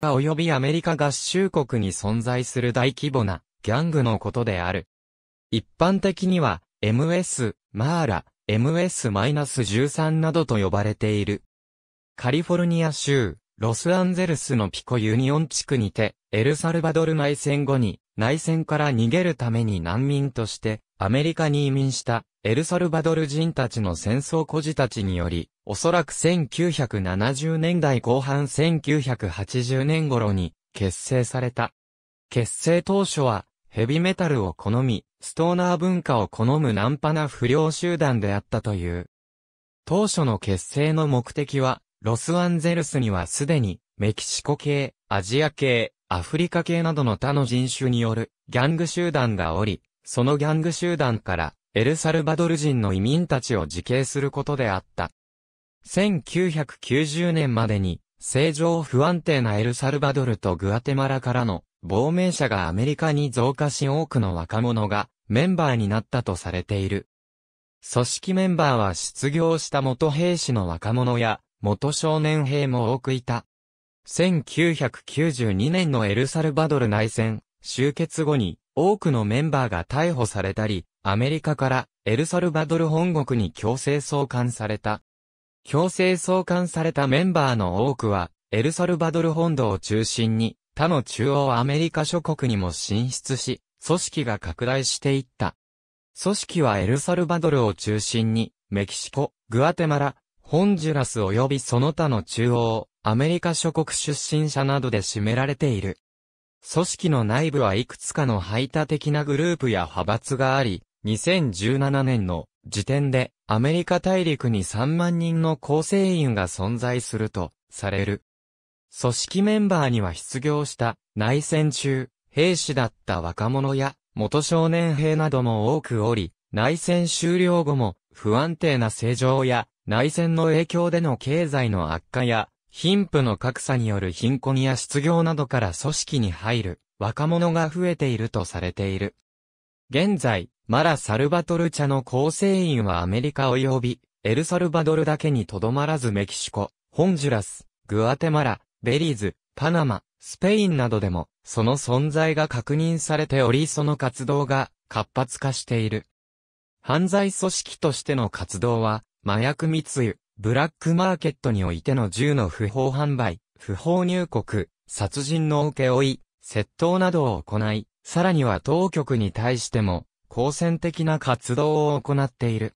及びアメリカ合衆国に存在する大規模なギャングのことである。一般的には MS、マーラ、MS-13 などと呼ばれている。カリフォルニア州、ロスアンゼルスのピコユニオン地区にて、エルサルバドル内戦後に内戦から逃げるために難民としてアメリカに移民したエルサルバドル人たちの戦争孤児たちにより、おそらく1970年代後半1980年頃に結成された。結成当初はヘビメタルを好み、ストーナー文化を好むナンパな不良集団であったという。当初の結成の目的は、ロスアンゼルスにはすでにメキシコ系、アジア系、アフリカ系などの他の人種によるギャング集団がおり、そのギャング集団からエルサルバドル人の移民たちを自警することであった。1990年までに、正常不安定なエルサルバドルとグアテマラからの亡命者がアメリカに増加し多くの若者がメンバーになったとされている。組織メンバーは失業した元兵士の若者や元少年兵も多くいた。1992年のエルサルバドル内戦、終結後に、多くのメンバーが逮捕されたり、アメリカからエルサルバドル本国に強制送還された。強制送還されたメンバーの多くは、エルサルバドル本土を中心に、他の中央アメリカ諸国にも進出し、組織が拡大していった。組織はエルサルバドルを中心に、メキシコ、グアテマラ、ホンジュラス及びその他の中央、アメリカ諸国出身者などで占められている。組織の内部はいくつかの排他的なグループや派閥があり、2017年の時点でアメリカ大陸に3万人の構成員が存在するとされる。組織メンバーには失業した内戦中、兵士だった若者や元少年兵なども多くおり、内戦終了後も不安定な政情や内戦の影響での経済の悪化や貧富の格差による貧困や失業などから組織に入る若者が増えているとされている。現在、マラ・サルバトル茶の構成員はアメリカ及びエルサルバドルだけにとどまらずメキシコ、ホンジュラス、グアテマラ、ベリーズ、パナマ、スペインなどでもその存在が確認されておりその活動が活発化している。犯罪組織としての活動は麻薬密輸、ブラックマーケットにおいての銃の不法販売、不法入国、殺人の請負い、窃盗などを行い、さらには当局に対しても、公選的な活動を行っている。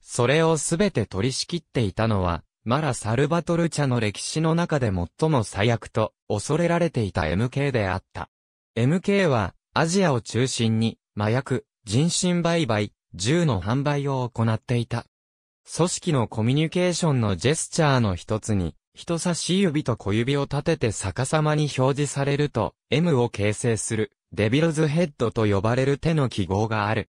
それをすべて取り仕切っていたのは、マラ・サルバトルチャの歴史の中で最も最悪と恐れられていた MK であった。MK は、アジアを中心に、麻薬、人身売買、銃の販売を行っていた。組織のコミュニケーションのジェスチャーの一つに、人差し指と小指を立てて逆さまに表示されると、M を形成する、デビルズヘッドと呼ばれる手の記号がある。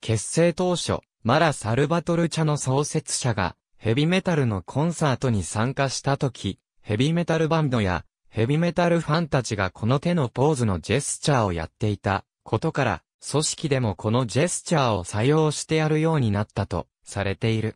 結成当初、マラ・サルバトル茶の創設者が、ヘビメタルのコンサートに参加した時、ヘビメタルバンドや、ヘビメタルファンたちがこの手のポーズのジェスチャーをやっていたことから、組織でもこのジェスチャーを採用してやるようになったとされている。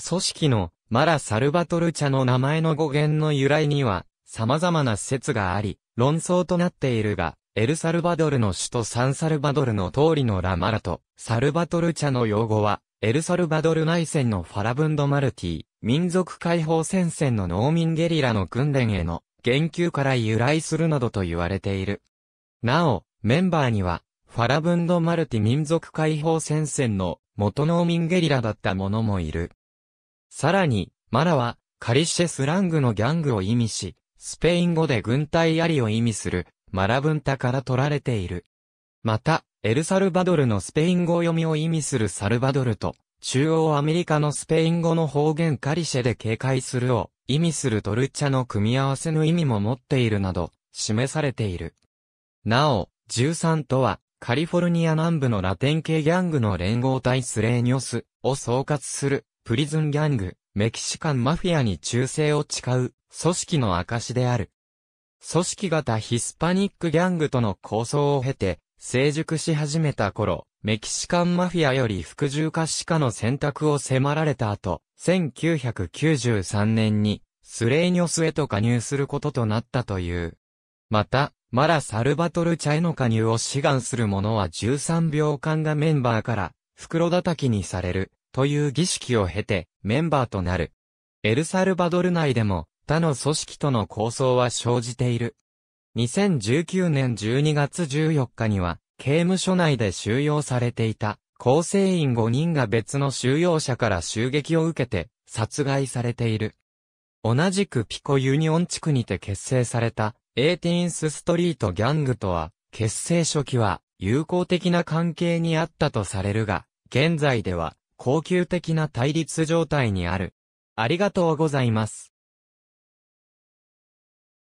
組織のマラ・サルバトル茶の名前の語源の由来には様々な説があり、論争となっているが、エルサルバドルの首都サンサルバドルの通りのラマラと、サルバトル茶の用語は、エルサルバドル内戦のファラブンドマルティ、民族解放戦線の農民ゲリラの訓練への言及から由来するなどと言われている。なお、メンバーには、ファラブンドマルティ民族解放戦線の元農民ゲリラだった者もいる。さらに、マラは、カリシェスラングのギャングを意味し、スペイン語で軍隊ありを意味する、マラブンタから取られている。また、エルサルバドルのスペイン語読みを意味するサルバドルと、中央アメリカのスペイン語の方言カリシェで警戒するを意味するトルチャの組み合わせの意味も持っているなど、示されている。なお、13とは、カリフォルニア南部のラテン系ギャングの連合体スレーニョスを総括するプリズンギャング、メキシカンマフィアに忠誠を誓う、組織の証である。組織型ヒスパニックギャングとの構想を経て、成熟し始めた頃、メキシカンマフィアより服従化しかの選択を迫られた後、1993年にスレーニョスへと加入することとなったという。また、マラ・サルバトル・チャへの加入を志願する者は13秒間がメンバーから袋叩きにされるという儀式を経てメンバーとなる。エルサルバドル内でも他の組織との構想は生じている。2019年12月14日には刑務所内で収容されていた構成員5人が別の収容者から襲撃を受けて殺害されている。同じくピコユニオン地区にて結成された、エイティンスストリートギャングとは、結成初期は友好的な関係にあったとされるが、現在では恒久的な対立状態にある。ありがとうございます。